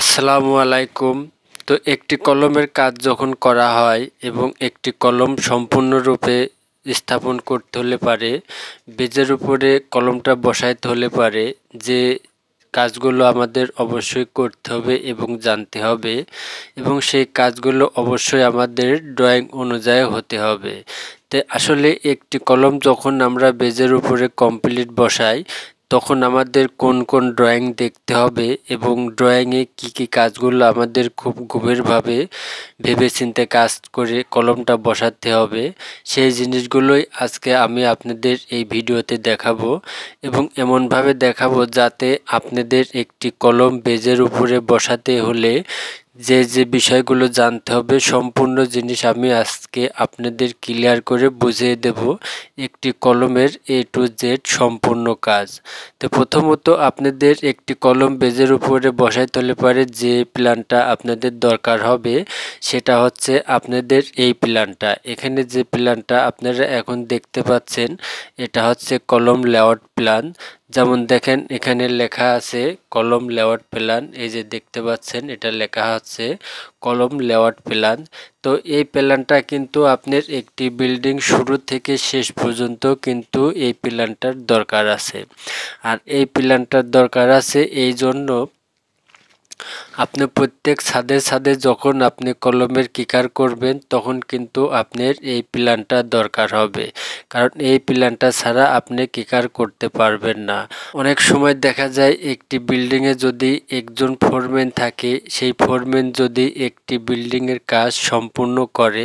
আসসালামু আলাইকুম তো একটি কলমের কাজ যখন করা হয় এবং একটি কলম সম্পূর্ণরূপে স্থাপন করতে হলে পারে বেজের উপরে কলমটা বসাইতে হলে পারে যে কাজগুলো আমাদের অবশ্যই করতে হবে এবং জানতে হবে এবং সেই কাজগুলো অবশ্যই আমাদের ড্রয়িং অনুযায়ী হতে হবে তে আসলে একটি কলম যখন আমরা বেজের উপরে কমপ্লিট বসাই তখন আমাদের কোন কোন ড্রয়িং দেখতে হবে এবং ড্রয়িংয়ে কি কি কাজগুলো আমাদের খুব গভীরভাবে ভেবেচিন্তে কাজ করে কলমটা বসাতে হবে সেই জিনিসগুলোই আজকে আমি আপনাদের এই ভিডিওতে দেখাবো এবং এমনভাবে দেখাবো যাতে আপনাদের একটি কলম বেজের উপরে বসাতে হলে যে যে বিষয়গুলো জানতে হবে সম্পূর্ণ জিনিস আমি আজকে আপনাদের ক্লিয়ার করে বুঝিয়ে দেব একটি কলমের এ টু জেড সম্পূর্ণ কাজ তো প্রথমত আপনাদের একটি কলম বেজের উপরে বসাই তোলে পারে যে প্ল্যানটা আপনাদের দরকার হবে সেটা হচ্ছে আপনাদের এই প্ল্যানটা এখানে যে প্ল্যানটা আপনারা এখন দেখতে পাচ্ছেন এটা হচ্ছে কলম লেআউট প্ল্যান যেমন দেখেন এখানে লেখা আছে কলম লেওয়ার্ড প্ল্যান এই যে দেখতে পাচ্ছেন এটা লেখা হচ্ছে কলম লেওয়ার্ড প্ল্যান তো এই প্ল্যানটা কিন্তু আপনার একটি বিল্ডিং শুরু থেকে শেষ পর্যন্ত কিন্তু এই প্ল্যানটার দরকার আছে আর এই প্ল্যানটার দরকার আছে এই জন্য আপনি প্রত্যেক সাদে ছাদে যখন আপনি কলমের কিকার করবেন তখন কিন্তু আপনার এই প্ল্যানটা দরকার হবে কারণ এই প্ল্যানটা ছাড়া আপনি কিকার করতে পারবেন না অনেক সময় দেখা যায় একটি বিল্ডিংয়ে যদি একজন ফোরম্যান থাকে সেই ফোরম্যান যদি একটি বিল্ডিংয়ের কাজ সম্পূর্ণ করে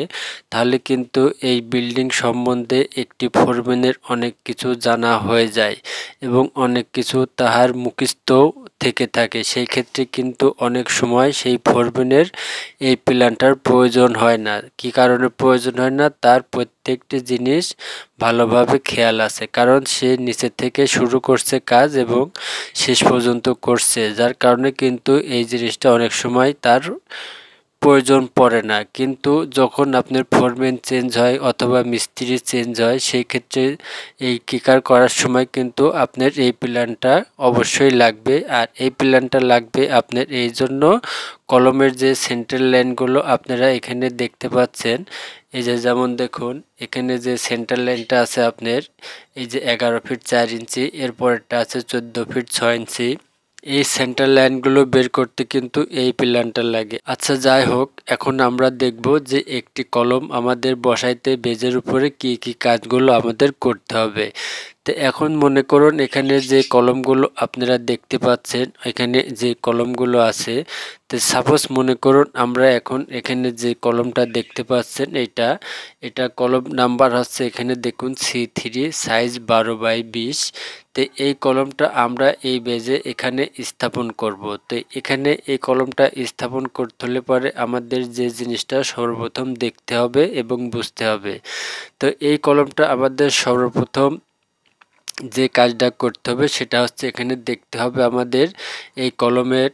তাহলে কিন্তু এই বিল্ডিং সম্বন্ধে একটি ফোরম্যানের অনেক কিছু জানা হয়ে যায় এবং অনেক কিছু তাহার মুখস্থ থেকে থাকে সেই ক্ষেত্রে কিন্তু অনেক সময় সেই ফোরবেনের এই প্ল্যানটার প্রয়োজন হয় না কি কারণে প্রয়োজন হয় না তার প্রত্যেকটি জিনিস ভালোভাবে খেয়াল আছে কারণ সে নিচে থেকে শুরু করছে কাজ এবং শেষ পর্যন্ত করছে যার কারণে কিন্তু এই জিনিসটা অনেক সময় তার প্রয়োজন পড়ে না কিন্তু যখন আপনার ফোরম্যান চেঞ্জ হয় অথবা মিস্ত্রি চেঞ্জ হয় সেই ক্ষেত্রে এই কিকার করার সময় কিন্তু আপনার এই প্ল্যানটা অবশ্যই লাগবে আর এই প্ল্যানটা লাগবে আপনার এই জন্য কলমের যে সেন্ট্রাল লাইনগুলো আপনারা এখানে দেখতে পাচ্ছেন এই যে যেমন দেখুন এখানে যে সেন্ট্রাল লাইনটা আছে আপনার এই যে এগারো ফিট চার ইঞ্চি এরপরটা আছে চোদ্দো ফিট ছয় ইঞ্চি এই সেন্টার লাইনগুলো বের করতে কিন্তু এই পিলারটা লাগে আচ্ছা যাই হোক এখন আমরা দেখব যে একটি কলম আমাদের বসাইতে বেজের উপরে কি কি কাজগুলো আমাদের করতে হবে তো এখন মনে করুন এখানে যে কলমগুলো আপনারা দেখতে পাচ্ছেন এখানে যে কলমগুলো আছে তো সাপোজ মনে করুন আমরা এখন এখানে যে কলমটা দেখতে পাচ্ছেন এটা এটা কলম নাম্বার হচ্ছে এখানে দেখুন সি থ্রি সাইজ বারো বাই বিশ তো এই কলমটা আমরা এই বেজে এখানে স্থাপন করব তো এখানে এই কলমটা স্থাপন করতে হলে পরে আমাদের যে জিনিসটা সর্বপ্রথম দেখতে হবে এবং বুঝতে হবে তো এই কলমটা আমাদের সর্বপ্রথম যে কাজটা করতে হবে সেটা হচ্ছে এখানে দেখতে হবে আমাদের এই কলমের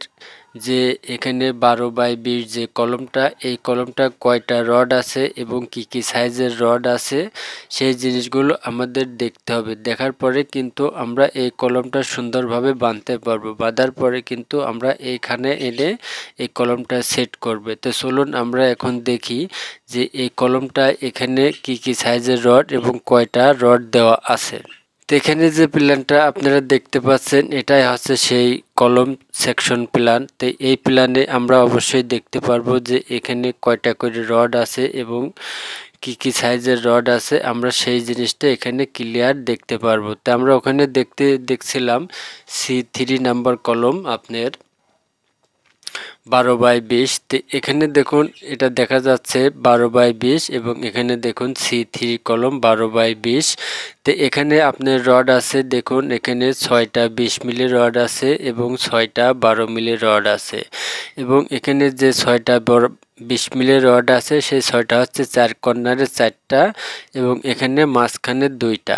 যে এখানে বারো বাই বিশ যে কলমটা এই কলমটা কয়টা রড আছে এবং কি কি সাইজের রড আছে সেই জিনিসগুলো আমাদের দেখতে হবে দেখার পরে কিন্তু আমরা এই কলমটা সুন্দরভাবে বাঁধতে পারবো বাঁধার পরে কিন্তু আমরা এইখানে এনে এই কলমটা সেট করবে তো চলুন আমরা এখন দেখি যে এই কলমটা এখানে কি কি সাইজের রড এবং কয়টা রড দেওয়া আছে তো এখানে যে প্ল্যানটা আপনারা দেখতে পাচ্ছেন এটাই হচ্ছে সেই কলম সেকশন প্ল্যান তো এই প্ল্যানে আমরা অবশ্যই দেখতে পারবো যে এখানে কয়টা করে রড আছে এবং কি কি সাইজের রড আছে আমরা সেই জিনিসটা এখানে ক্লিয়ার দেখতে পারবো তো আমরা ওখানে দেখতে দেখছিলাম সি থ্রি নাম্বার কলম আপনার বারো বাই বিশ এখানে দেখুন এটা দেখা যাচ্ছে বারো বাই বিশ এবং এখানে দেখুন সি থ্রি কলম বারো বাই বিশ তো এখানে আপনার রড আছে দেখুন এখানে ছয়টা বিশ মিলি রড আছে এবং ছয়টা বারো মিলি রড আছে এবং এখানে যে ছয়টা বিশ মিলি রড আছে সেই ছয়টা হচ্ছে চার কর্নারে চারটা এবং এখানে মাঝখানে দুইটা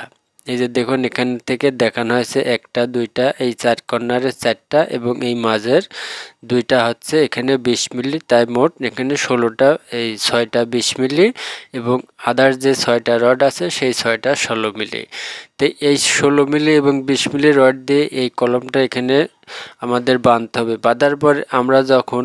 এই যে দেখুন এখান থেকে দেখানো হয়েছে একটা দুইটা এই চার কর্নারের চারটা এবং এই মাঝের দুইটা হচ্ছে এখানে বিশ মিলি তাই মোট এখানে ষোলোটা এই ছয়টা বিশ মিলি এবং আদার যে ছয়টা রড আছে সেই ছয়টা ষোলো মিলি তো এই ষোলো মিলি এবং বিশ মিলি রড দিয়ে এই কলমটা এখানে আমাদের বাঁধতে হবে বাঁধার পর আমরা যখন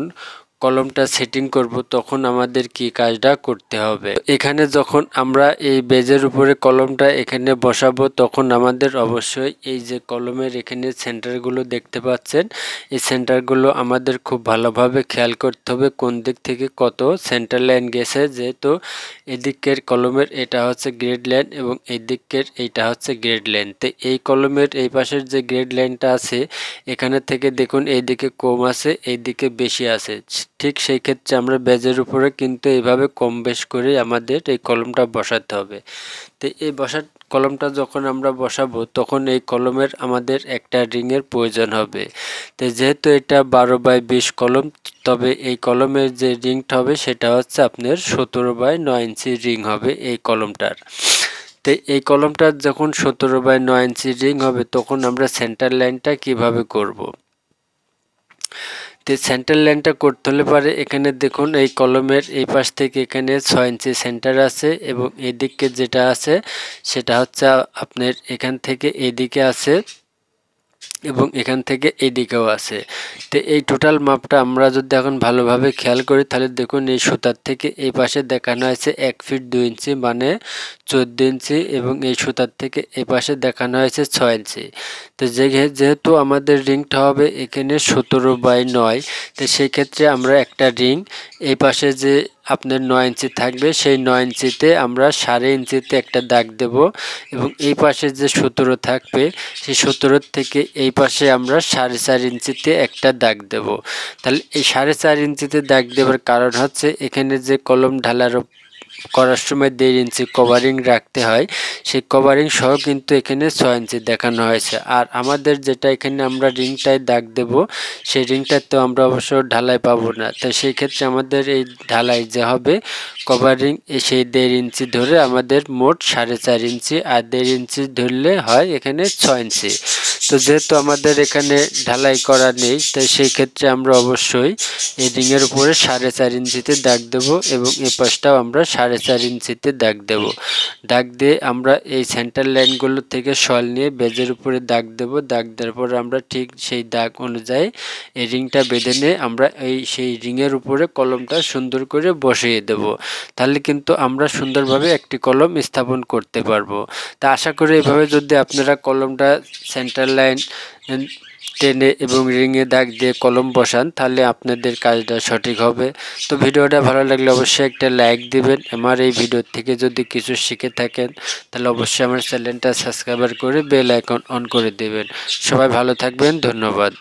কলমটা সেটিং করব তখন আমাদের কি কাজটা করতে হবে এখানে যখন আমরা এই বেজের উপরে কলমটা এখানে বসাবো তখন আমাদের অবশ্যই এই যে কলমের এখানে সেন্টারগুলো দেখতে পাচ্ছেন এই সেন্টারগুলো আমাদের খুব ভালোভাবে খেয়াল করতে হবে কোন দিক থেকে কত সেন্টার লাইন গেছে যেহেতু এদিকের কলমের এটা হচ্ছে গ্রেড লাইন এবং এই দিকের এইটা হচ্ছে গ্রেড লাইন তো এই কলমের এই পাশের যে গ্রেড লাইনটা আছে এখানে থেকে দেখুন এইদিকে কম আছে এইদিকে বেশি আছে ঠিক সেই ক্ষেত্রে আমরা বেজের উপরে কিন্তু এইভাবে কম বেশ করে আমাদের এই কলমটা বসাতে হবে তো এই বসার কলমটা যখন আমরা বসাবো তখন এই কলমের আমাদের একটা রিংয়ের প্রয়োজন হবে তো যেহেতু এটা বারো বাই বিশ কলম তবে এই কলমের যে রিংটা হবে সেটা হচ্ছে আপনার সতেরো বাই নয় ইঞ্চি রিং হবে এই কলমটার তো এই কলমটার যখন সতেরো বাই নয় ইঞ্চি রিং হবে তখন আমরা সেন্টার লাইনটা কিভাবে করব। তো সেন্টার লাইনটা করতে হলে পারে এখানে দেখুন এই কলমের এই পাশ থেকে এখানে ছয় ইঞ্চি সেন্টার আছে এবং এদিকে যেটা আছে সেটা হচ্ছে আপনার এখান থেকে এদিকে আছে এবং এখান থেকে এদিকেও আছে তো এই টোটাল মাপটা আমরা যদি এখন ভালোভাবে খেয়াল করি তাহলে দেখুন এই সুতার থেকে এই পাশে দেখানো হয়েছে এক ফিট দু ইঞ্চি মানে চোদ্দ ইঞ্চি এবং এই সুতার থেকে এই পাশে দেখানো হয়েছে ছয় ইঞ্চি তো যেহেতু আমাদের রিংটা হবে এখানে সতেরো বাই নয় তো সেক্ষেত্রে আমরা একটা রিং এই পাশে যে আপনার নয় ইঞ্চি থাকবে সেই নয় ইঞ্চিতে আমরা সাড়ে ইঞ্চিতে একটা দাগ দেব এবং এই পাশে যে সতেরো থাকবে সেই সতেরোর থেকে এই পাশে আমরা সাড়ে চার ইঞ্চিতে একটা দাগ দেব তাহলে এই সাড়ে চার ইঞ্চিতে দাগ দেওয়ার কারণ হচ্ছে এখানে যে কলম ঢালার করার সময় দেড় ইঞ্চি কভারিং রাখতে হয় সেই কভারিং সহ কিন্তু এখানে ছয় ইঞ্চি দেখানো হয়েছে আর আমাদের যেটা এখানে আমরা রিংটায় দাগ দেব সেই রিংটা তো আমরা অবশ্য ঢালাই পাবো না তো সেই ক্ষেত্রে আমাদের এই ঢালাই যে হবে কভারিং সেই দেড় ইঞ্চি ধরে আমাদের মোট সাড়ে চার ইঞ্চি আর দেড় ইঞ্চি ধরলে হয় এখানে ছয় ইঞ্চি তো যেহেতু আমাদের এখানে ঢালাই করা নেই তাই সেই ক্ষেত্রে আমরা অবশ্যই এই রিংয়ের উপরে সাড়ে চার ইঞ্চিতে দাগ দেবো এবং এ পাশটাও আমরা সাড়ে চার ইঞ্চিতে দাগ দেব দাগ দিয়ে আমরা এই সেন্টার লাইনগুলো থেকে সল নিয়ে বেজের উপরে দাগ দেব দাগ দেওয়ার পর আমরা ঠিক সেই দাগ অনুযায়ী এই রিংটা বেঁধে নিয়ে আমরা এই সেই রিংয়ের উপরে কলমটা সুন্দর করে বসিয়ে দেব তাহলে কিন্তু আমরা সুন্দরভাবে একটি কলম স্থাপন করতে পারবো তা আশা করি এভাবে যদি আপনারা কলমটা সেন্টার লাইন টেনে এবং রিংয়ে দাগ দিয়ে কলম বসান তাহলে আপনাদের কাজটা সঠিক হবে তো ভিডিওটা ভালো লাগলে অবশ্যই একটা লাইক দিবেন আমার এই ভিডিও থেকে যদি কিছু শিখে থাকেন তাহলে অবশ্যই আমার চ্যানেলটা সাবস্ক্রাইবার করে বেল আইকন অন করে দেবেন সবাই ভালো থাকবেন ধন্যবাদ